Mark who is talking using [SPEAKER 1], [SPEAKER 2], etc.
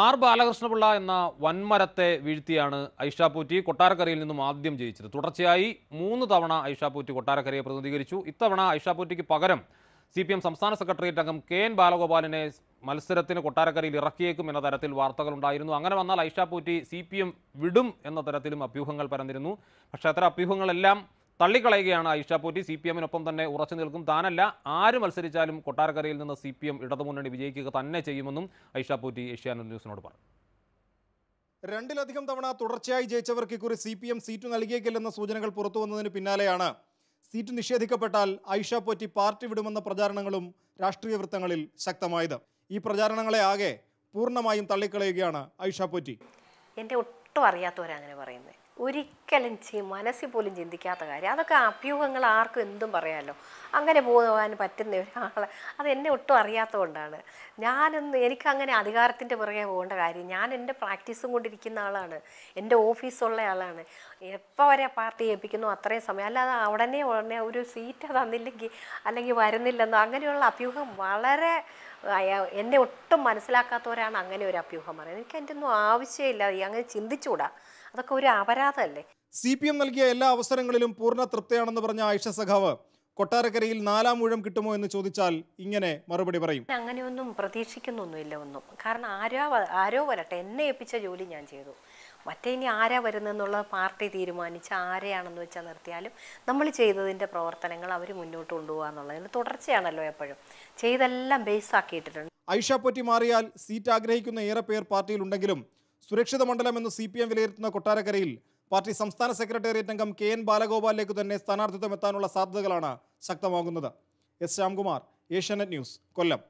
[SPEAKER 1] R Balakrishna Pillai എന്ന വൻമരത്തെ വീഴ്ത്തിയാണ് ഐഷാപൂറ്റി കൊട്ടാരക്കരയിൽ നിന്നും ആദ്യം ജയിച്ചത് തുടർച്ചയായി മൂന്ന് തവണ ഐഷാപൂറ്റി കൊട്ടാരക്കരയെ പ്രതിനിധീകരിച്ചു ഇത്തവണ ഐഷാപൂറ്റിക്ക് പകരം സി പി എം സംസ്ഥാന സെക്രട്ടേറിയറ്റ് അംഗം കെ എൻ ബാലഗോപാലിനെ മത്സരത്തിന് കൊട്ടാരക്കരയിൽ ഇറക്കിയേക്കും എന്ന തരത്തിൽ വാർത്തകളുണ്ടായിരുന്നു അങ്ങനെ വന്നാൽ ഐഷാപൂറ്റി സി പി എം വിടും എന്ന തരത്തിലും അഭ്യൂഹങ്ങൾ പരന്നിരുന്നു പക്ഷേ അത്തരം അഭ്യൂഹങ്ങളെല്ലാം തള്ളിക്കളയുകയാണ് ഐഷ പോറ്റി സി പി എമ്മിനൊപ്പം തന്നെ ഉറച്ചു നിൽക്കും താനല്ല ആര് മത്സരിച്ചാലും കൊട്ടാരക്കരയിൽ നിന്ന് സി പി എം ഇടതുമുന്നണി വിജയിക്കുക തന്നെ ചെയ്യുമെന്നും ഐഷ പോറ്റി ഏഷ്യാനെറ്റ് ന്യൂസിനോട് പറഞ്ഞു
[SPEAKER 2] രണ്ടിലധികം തവണ തുടർച്ചയായി ജയിച്ചവർക്ക് ഇക്കുറി സി പി എം സീറ്റ് നൽകിയേക്കില്ലെന്ന സൂചനകൾ പുറത്തു വന്നതിന് പിന്നാലെയാണ് സീറ്റ് നിഷേധിക്കപ്പെട്ടാൽ ഐഷ പോറ്റി പാർട്ടി വിടുമെന്ന പ്രചാരണങ്ങളും രാഷ്ട്രീയ വൃത്തങ്ങളിൽ ശക്തമായത് ഈ പ്രചാരണങ്ങളെ ആകെ പൂർണ്ണമായും തള്ളിക്കളയുകയാണ് ഐഷ പോറ്റി
[SPEAKER 3] എൻ്റെ ഒട്ടും അറിയാത്തവരങ്ങനെ പറയുന്നത് ഒരിക്കലും മനസ്സിൽ പോലും ചിന്തിക്കാത്ത കാര്യം അതൊക്കെ അഭ്യൂഹങ്ങൾ ആർക്കും എന്തും പറയാമല്ലോ അങ്ങനെ പോകാൻ പറ്റുന്ന ഒരാളെ അത് എന്നെ ഒട്ടും അറിയാത്തതുകൊണ്ടാണ് ഞാനൊന്നും എനിക്കങ്ങനെ അധികാരത്തിൻ്റെ പുറകെ പോകേണ്ട കാര്യം ഞാൻ എൻ്റെ പ്രാക്ടീസും കൊണ്ടിരിക്കുന്ന ആളാണ് എൻ്റെ ഓഫീസുള്ള ആളാണ് എപ്പോൾ വരെ പാർട്ടി ഏൽപ്പിക്കുന്നു അത്രയും സമയം അല്ലാതെ ഉടനെ ഉടനെ ഒരു സീറ്റ് തന്നില്ലെങ്കിൽ അല്ലെങ്കിൽ വരുന്നില്ലെന്നോ അങ്ങനെയുള്ള അഭ്യൂഹം വളരെ എന്നെ ഒട്ടും മനസ്സിലാക്കാത്തവരാണ് അങ്ങനെ ഒരു അഭ്യൂഹം പറയുന്നത് എനിക്ക് എൻ്റെ ഒന്നും ആവശ്യമില്ല അങ്ങനെ ചിന്തിച്ചുകൂടാ അതൊക്കെ ഒരു അപരാധമല്ലേ
[SPEAKER 2] സി പി എം നൽകിയ എല്ലാ അവസരങ്ങളിലും പൂർണ്ണ തൃപ്തിയാണെന്ന് പറഞ്ഞ ആയിഷ സഖാവ് കൊട്ടാരക്കരയിൽ നാലാം മുഴം കിട്ടുമോ എന്ന് ചോദിച്ചാൽ ഇങ്ങനെ മറുപടി പറയും
[SPEAKER 3] അങ്ങനെയൊന്നും പ്രതീക്ഷിക്കുന്നൊന്നുമില്ല ഒന്നും കാരണം ആരോ ആരോ വരട്ടെ എന്നെ ഏൽപ്പിച്ച ജോലി ഞാൻ ചെയ്തു മറ്റേ ഇനി ആരാ വരുന്നെന്നുള്ള പാർട്ടി തീരുമാനിച്ച് ആരെയാണെന്ന് വെച്ചാൽ നിർത്തിയാലും നമ്മൾ ചെയ്തതിൻ്റെ പ്രവർത്തനങ്ങൾ അവർ മുന്നോട്ട് കൊണ്ടുപോകുക എന്നുള്ളതിന് തുടർച്ചയാണല്ലോ എപ്പോഴും ചെയ്തെല്ലാം ബേസ് ആക്കിയിട്ടുണ്ട്
[SPEAKER 2] ഐഷ പൊറ്റി മാറിയാൽ സീറ്റ് ആഗ്രഹിക്കുന്ന ഏറെ പേർ പാർട്ടിയിലുണ്ടെങ്കിലും സുരക്ഷിത മണ്ഡലം എന്ന് സി പി എം വിലയിരുത്തുന്ന കൊട്ടാരക്കരയിൽ പാർട്ടി സംസ്ഥാന സെക്രട്ടേറിയറ്റ് അംഗം കെ എൻ ബാലഗോപാലിലേക്ക് തന്നെ സ്ഥാനാർത്ഥിത്വം എത്താനുള്ള സാധ്യതകളാണ് ശക്തമാകുന്നത് എസ് ശ്യാംകുമാർ ഏഷ്യാനെറ്റ് ന്യൂസ് കൊല്ലം